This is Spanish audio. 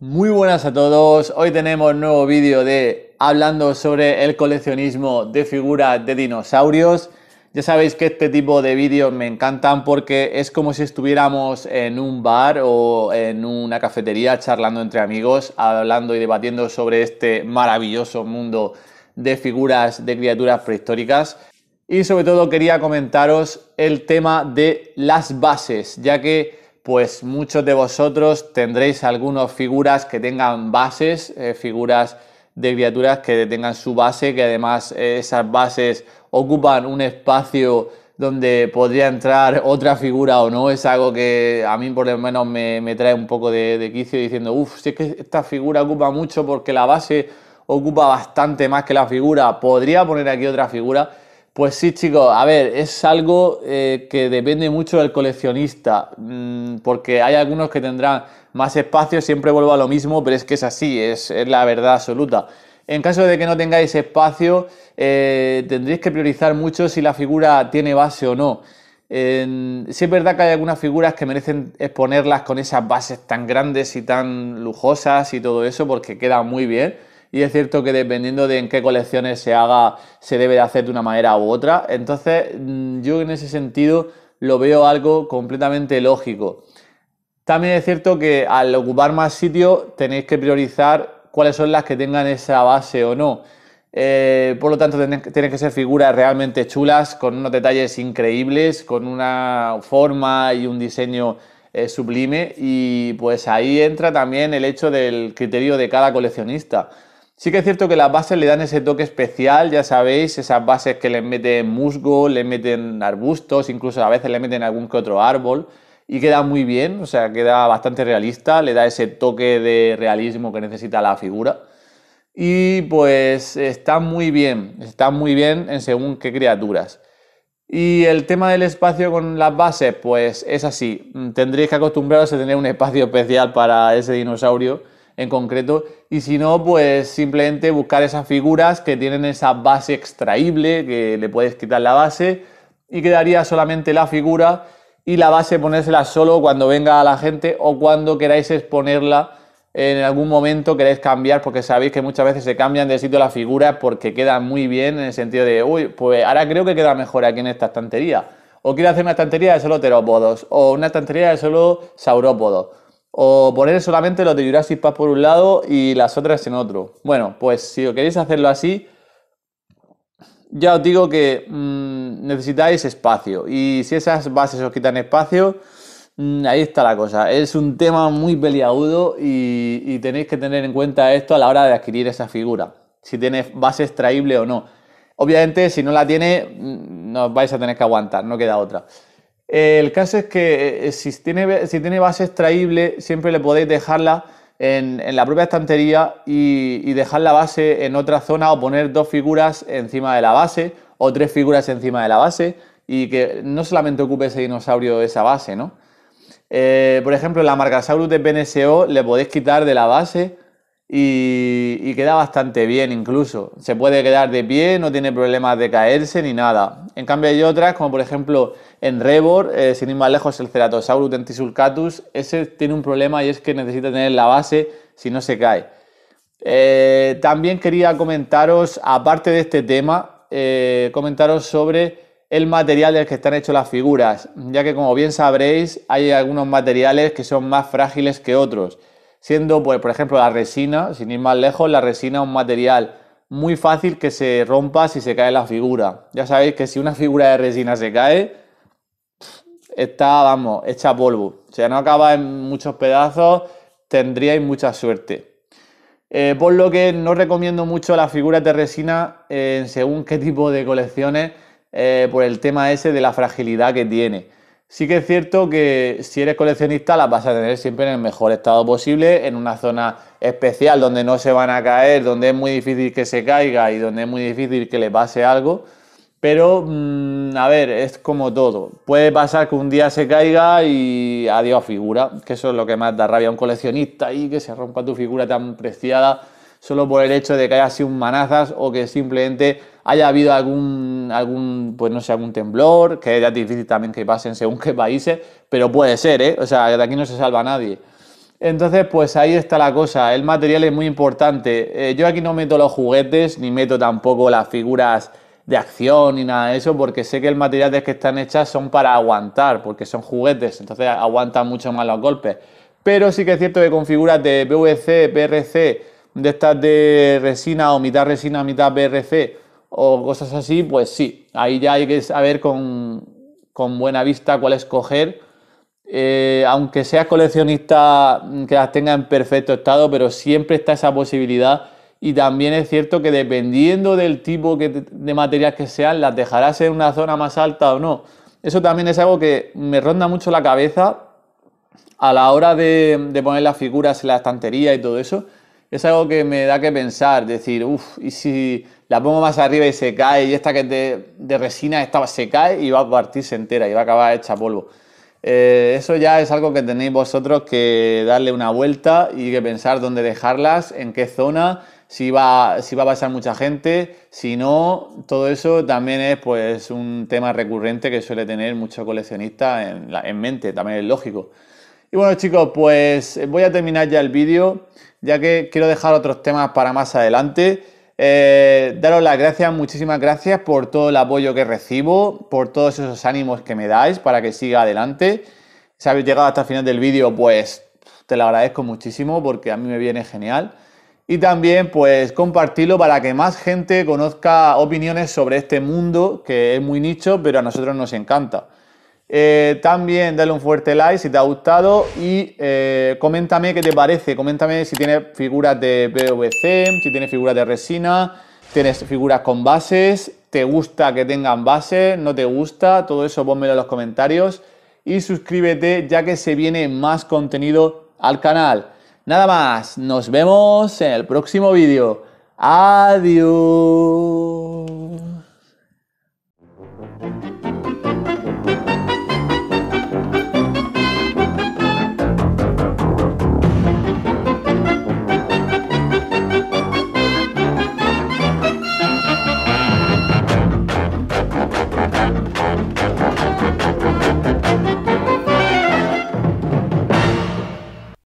Muy buenas a todos, hoy tenemos nuevo vídeo de hablando sobre el coleccionismo de figuras de dinosaurios. Ya sabéis que este tipo de vídeos me encantan porque es como si estuviéramos en un bar o en una cafetería charlando entre amigos, hablando y debatiendo sobre este maravilloso mundo de figuras de criaturas prehistóricas. Y sobre todo quería comentaros el tema de las bases, ya que pues muchos de vosotros tendréis algunas figuras que tengan bases, eh, figuras de criaturas que tengan su base, que además eh, esas bases ocupan un espacio donde podría entrar otra figura o no, es algo que a mí por lo menos me, trae un poco de, de quicio diciendo, uff, si es que esta figura ocupa mucho porque la base ocupa bastante más que la figura, podría poner aquí otra figura pues sí, chicos, a ver, es algo eh, que depende mucho del coleccionista, mm, porque hay algunos que tendrán más espacio, siempre vuelvo a lo mismo, pero es que es así, es, la verdad absoluta. En caso de que no tengáis espacio, eh, tendréis que priorizar mucho si la figura tiene base o no. si sí es verdad que hay algunas figuras que merecen exponerlas con esas bases tan grandes y tan lujosas y todo eso, porque queda muy bien y es cierto que dependiendo de en qué colecciones se haga, se debe de hacer de una manera u otra. Entonces, mm, yo en ese sentido lo veo algo completamente lógico. También es cierto que al ocupar más sitio tenéis que priorizar cuáles son las que tengan esa base o no. Eh, por lo tanto, tienen que ser figuras realmente chulas, con unos detalles increíbles, con una forma y un diseño eh, sublime. Y pues ahí entra también el hecho del criterio de cada coleccionista. Sí que es cierto que las bases le dan ese toque especial, ya sabéis, esas bases que le meten musgo, le meten arbustos, incluso a veces le meten algún que otro árbol y queda muy bien, o sea, queda bastante realista, le da ese toque de realismo que necesita la figura. Y pues está muy bien, está muy bien en según qué criaturas. Y el tema del espacio con las bases, pues es así, tendréis que acostumbraros a tener un espacio especial para ese dinosaurio en concreto. Y si no, pues simplemente buscar esas figuras que tienen esa base extraíble, que le puedes quitar la base y quedaría solamente la figura y la base ponérsela solo cuando venga la gente o cuando queráis exponerla en algún momento queréis cambiar, porque sabéis que muchas veces se cambian de sitio las figuras porque quedan muy bien en el sentido de, uy, pues ahora creo que queda mejor aquí en esta estantería. O quiero hacer una estantería de solo terópodos, o una estantería de solo saurópodos o poner solamente los de Jurassic Park por un lado y las otras en otro. Bueno, pues si os queréis hacerlo así, ya os digo que mm, necesitáis espacio. Y si esas bases os quitan espacio, mm, ahí está la cosa. Es un tema muy peliagudo y, y tenéis que tener en cuenta esto a la hora de adquirir esa figura. Si tiene base extraíble o no. Obviamente, si no la tiene, mm, nos vais a tener que aguantar, no queda otra. Eh, el caso es que eh, eh, si, tiene, base extraíble, siempre le podéis dejarla en, la propia estantería y, dejar la base en otra zona o poner dos figuras encima de la base o tres figuras encima de la base y que no solamente ocupe ese dinosaurio esa base, ¿no? por ejemplo, la Marcasaurus de PNSO le podéis quitar de la base y, queda bastante bien incluso. Se puede quedar de pie, no tiene problemas de caerse ni nada. En cambio hay otras, como por ejemplo en Rebor, eh, sin ir más lejos, el Ceratosaurus dentisulcatus, ese tiene un problema y es que necesita tener la base si no se cae. Eh, también quería comentaros, aparte de este tema, eh, comentaros sobre el material del que están hechas las figuras, ya que como bien sabréis hay algunos materiales que son más frágiles que otros siendo, pues, por ejemplo, la resina, sin ir más lejos, la resina es un material muy fácil que se rompa si se cae la figura. Ya sabéis que si una figura de resina se cae, está, vamos, hecha polvo. O sea, no acaba en muchos pedazos, tendríais mucha suerte. Eh, por lo que no recomiendo mucho las figuras de resina eh, en según qué tipo de colecciones, eh, por el tema ese de la fragilidad que tiene. Sí que es cierto que si eres coleccionista las vas a tener siempre en el mejor estado posible, en una zona especial donde no se van a caer, donde es muy difícil que se caiga y donde es muy difícil que le pase algo. Pero, mm, a ver, es como todo. Puede pasar que un día se caiga y adiós figura, que eso es lo que más da rabia a un coleccionista y que se rompa tu figura tan preciada solo por el hecho de que haya sido un manazas o que simplemente haya habido algún, algún, pues no sé, algún temblor, que ya es difícil también que pasen según qué países, pero puede ser, ¿eh? O sea, de aquí no se salva nadie. Entonces, pues ahí está la cosa, el material es muy importante. Eh, yo aquí no meto los juguetes, ni meto tampoco las figuras de acción ni nada de eso, porque sé que el material de que están hechas son para aguantar, porque son juguetes, entonces aguantan mucho más los golpes. Pero sí que es cierto que con figuras de PVC, PRC, de estas de resina o mitad resina, mitad BRC o cosas así, pues sí, ahí ya hay que saber con, con buena vista cuál escoger. Eh, aunque seas coleccionista mm, que las tenga en perfecto estado, pero siempre está esa posibilidad. Y también es cierto que dependiendo del tipo de material que sean, las dejarás en una zona más alta o no. Eso también es algo que me ronda mucho la cabeza a la hora de poner las figuras en la estantería y todo eso es algo que me da que pensar, decir, uff, y si la pongo más arriba y se cae, y esta que es de, resina, esta se cae y va a partirse entera y va a acabar hecha polvo. Eh, eso ya es algo que tenéis vosotros que darle una vuelta y que pensar dónde dejarlas, en qué zona, si va, a pasar mucha gente, si no, todo eso también es pues un tema recurrente que suele tener muchos coleccionistas en mente, también es lógico. Y bueno chicos, pues eh, voy a terminar ya el vídeo, ya que quiero dejar otros temas para más adelante. Eh, daros las gracias, muchísimas gracias por todo el apoyo que recibo, por todos esos ánimos que me dais para que siga adelante. Si habéis llegado hasta el final del vídeo, pues te lo agradezco muchísimo porque a mí me viene genial. Y también pues compartirlo para que más gente conozca opiniones sobre este mundo que es muy nicho, pero a nosotros nos encanta. Eh, también dale un fuerte like si te ha gustado y eh, coméntame qué te parece. Coméntame si tienes figuras de PVC, si tienes figuras de resina, tienes figuras con bases, te gusta que tengan bases, no te gusta, todo eso ponmelo en los comentarios y suscríbete ya que se viene más contenido al canal. Nada más, nos vemos en el próximo vídeo. Adiós.